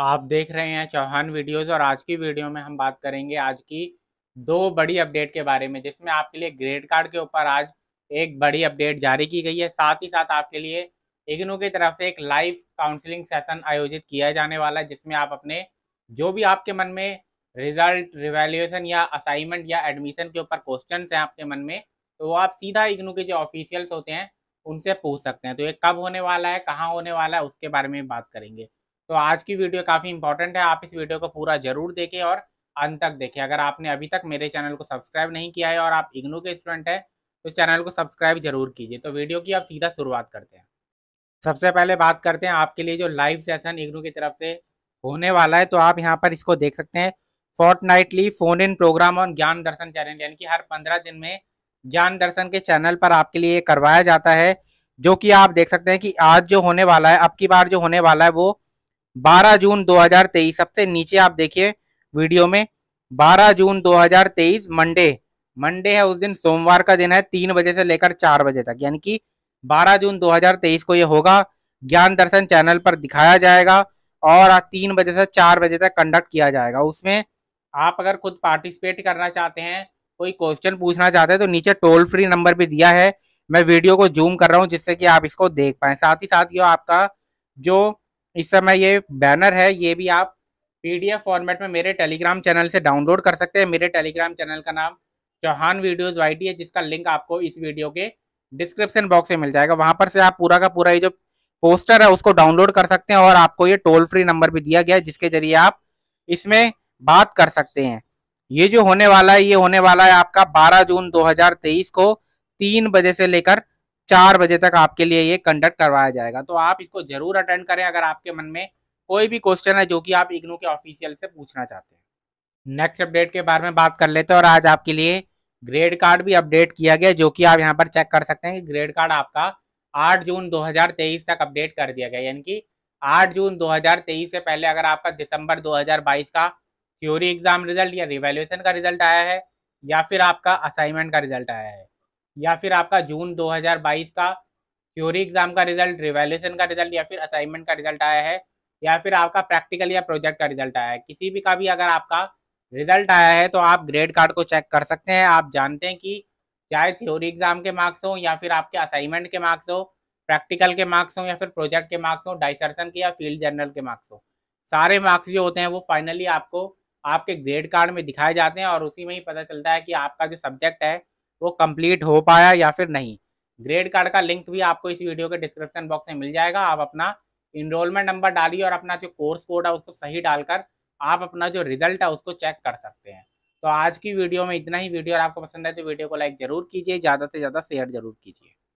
आप देख रहे हैं चौहान वीडियोस और आज की वीडियो में हम बात करेंगे आज की दो बड़ी अपडेट के बारे में जिसमें आपके लिए ग्रेड कार्ड के ऊपर आज एक बड़ी अपडेट जारी की गई है साथ ही साथ आपके लिए इग्नू की तरफ से एक लाइव काउंसलिंग सेशन आयोजित किया जाने वाला है जिसमें आप अपने जो भी आपके मन में रिजल्ट रिवेल्यूशन या असाइनमेंट या एडमिशन के ऊपर क्वेश्चन हैं आपके मन में तो वो आप सीधा इग्नू के जो ऑफिशियल्स होते हैं उनसे पूछ सकते हैं तो ये कब होने वाला है कहाँ होने वाला है उसके बारे में बात करेंगे तो आज की वीडियो काफ़ी इंपॉर्टेंट है आप इस वीडियो को पूरा जरूर देखें और अंत तक देखें अगर आपने अभी तक मेरे चैनल को सब्सक्राइब नहीं किया है और आप इग्नू के स्टूडेंट हैं तो चैनल को सब्सक्राइब जरूर कीजिए तो वीडियो की आप सीधा शुरुआत करते हैं सबसे पहले बात करते हैं आपके लिए जो लाइव सेशन इग्नू की तरफ से होने वाला है तो आप यहाँ पर इसको देख सकते हैं fortnightly phone in programme on Gyan Darshan channel यानी कि हर पंद्रह दिन में ज्ञान दर्शन के चैनल पर आपके लिए करवाया जाता है जो कि आप देख सकते हैं कि आज जो होने वाला है अब की बार जो होने वाला है वो 12 जून 2023 सबसे नीचे आप देखिए वीडियो में 12 जून 2023 मंडे मंडे है उस दिन सोमवार का दिन है तीन बजे से लेकर चार बजे तक यानी कि 12 जून 2023 को ये होगा ज्ञान दर्शन चैनल पर दिखाया जाएगा और तीन बजे से चार बजे तक कंडक्ट किया जाएगा उसमें आप अगर खुद पार्टिसिपेट करना चाहते हैं कोई क्वेश्चन पूछना चाहते हैं तो नीचे टोल फ्री नंबर भी दिया है मैं वीडियो को जूम कर रहा हूँ जिससे कि आप इसको देख पाए साथ ही साथ ये आपका जो इस समय ये बैनर है ये भी आप पीडीएफ फॉर्मेट में मेरे टेलीग्राम चैनल से डाउनलोड कर सकते हैं मेरे टेलीग्राम चैनल का नाम चौहान वीडियोज वाई है जिसका लिंक आपको इस वीडियो के डिस्क्रिप्शन बॉक्स में मिल जाएगा वहां पर से आप पूरा का पूरा ये जो पोस्टर है उसको डाउनलोड कर सकते हैं और आपको ये टोल फ्री नंबर भी दिया गया है जिसके जरिए आप इसमें बात कर सकते हैं ये जो होने वाला है ये होने वाला है आपका 12 जून 2023 को तीन बजे से लेकर चार बजे तक आपके लिए ये कंडक्ट करवाया जाएगा तो आप इसको जरूर अटेंड करें अगर आपके मन में कोई भी क्वेश्चन है जो कि आप इग्नू के ऑफिशियल से पूछना चाहते हैं नेक्स्ट अपडेट के बारे में बात कर लेते हैं और आज आपके लिए ग्रेड कार्ड भी अपडेट किया गया जो कि आप यहाँ पर चेक कर सकते हैं कि ग्रेड कार्ड आपका 8 जून 2023 तक अपडेट कर दिया गया यानी कि 8 जून 2023 से पहले अगर आपका दिसंबर 2022 का थ्योरी एग्जाम रिजल्ट या रिवेल्यूशन का रिजल्ट आया है या फिर आपका असाइनमेंट का रिजल्ट आया है या फिर आपका जून 2022 का थ्योरी एग्जाम का रिजल्ट रिवेल्यूशन का रिजल्ट या फिर असाइनमेंट का रिजल्ट आया है या फिर आपका प्रैक्टिकल या प्रोजेक्ट का रिजल्ट आया है किसी भी का भी अगर आपका रिजल्ट आया है तो आप ग्रेड कार्ड को चेक कर सकते हैं आप जानते हैं कि चाहे थ्योरी एग्जाम के मार्क्स हों या फिर आपके असाइनमेंट के मार्क्स हो प्रैक्टिकल के मार्क्स हों या फिर प्रोजेक्ट के मार्क्स हों डाइसर्सन के या फील्ड जनरल के मार्क्स हों सारे मार्क्स जो होते हैं वो फाइनली आपको आपके ग्रेड कार्ड में दिखाए जाते हैं और उसी में ही पता चलता है कि आपका जो सब्जेक्ट है वो कंप्लीट हो पाया या फिर नहीं ग्रेड कार्ड का लिंक भी आपको इस वीडियो के डिस्क्रिप्शन बॉक्स में मिल जाएगा आप अपना इनरोलमेंट नंबर डालिए और अपना जो कोर्स कोड है उसको सही डालकर आप अपना जो रिजल्ट है उसको चेक कर सकते हैं तो आज की वीडियो में इतना ही वीडियो और आपको पसंद है तो वीडियो को लाइक जरूर कीजिए ज़्यादा से ज़्यादा शेयर जरूर कीजिए